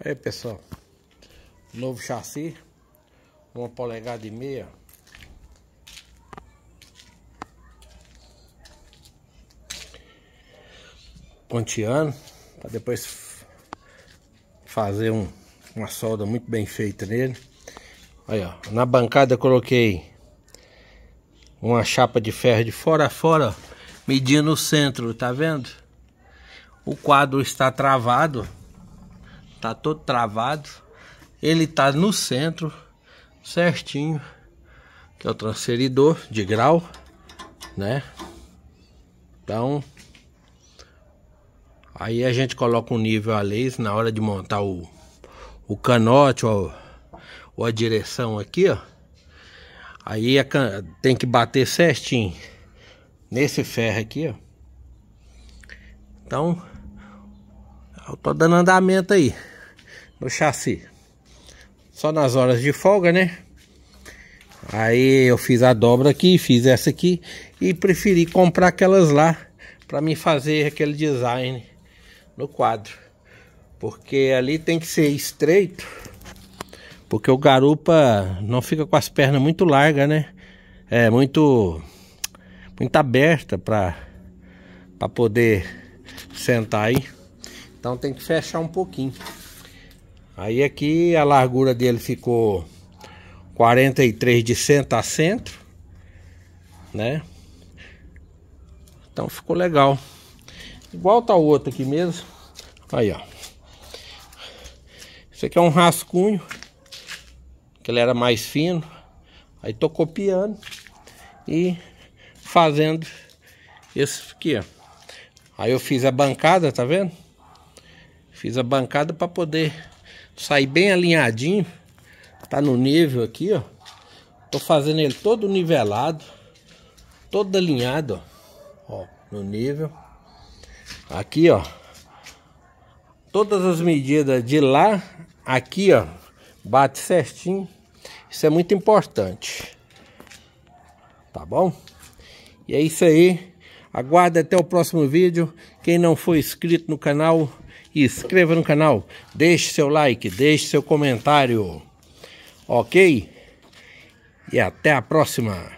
Aí pessoal, novo chassi, uma polegada e meia. Ponteando, para depois fazer um, uma solda muito bem feita nele. Aí ó, na bancada coloquei uma chapa de ferro de fora a fora, medindo o centro, tá vendo? O quadro está travado, tá todo travado. Ele tá no centro, certinho, que é o transferidor de grau, né? Então, aí a gente coloca um nível a laser na hora de montar o, o canote ou, ou a direção aqui, ó. Aí é a, tem que bater certinho nesse ferro aqui, ó. Então, eu tô dando andamento aí no chassi. Só nas horas de folga, né? Aí eu fiz a dobra aqui, fiz essa aqui e preferi comprar aquelas lá para me fazer aquele design no quadro. Porque ali tem que ser estreito, porque o garupa não fica com as pernas muito largas, né? É muito muito aberta para para poder sentar aí. Então tem que fechar um pouquinho. Aí aqui a largura dele ficou 43 de centro a centro, né? Então ficou legal. Igual tá o outro aqui mesmo. Aí, ó. Isso aqui é um rascunho, que ele era mais fino. Aí tô copiando e fazendo esse aqui, ó. Aí eu fiz a bancada, tá vendo? Fiz a bancada para poder Sai bem alinhadinho. Tá no nível aqui, ó. Tô fazendo ele todo nivelado. Todo alinhado, ó. ó no nível. Aqui, ó. Todas as medidas de lá, aqui, ó. Bate certinho. Isso é muito importante. Tá bom? E é isso aí. Aguarde até o próximo vídeo. Quem não for inscrito no canal, inscreva no canal, deixe seu like, deixe seu comentário, ok? E até a próxima!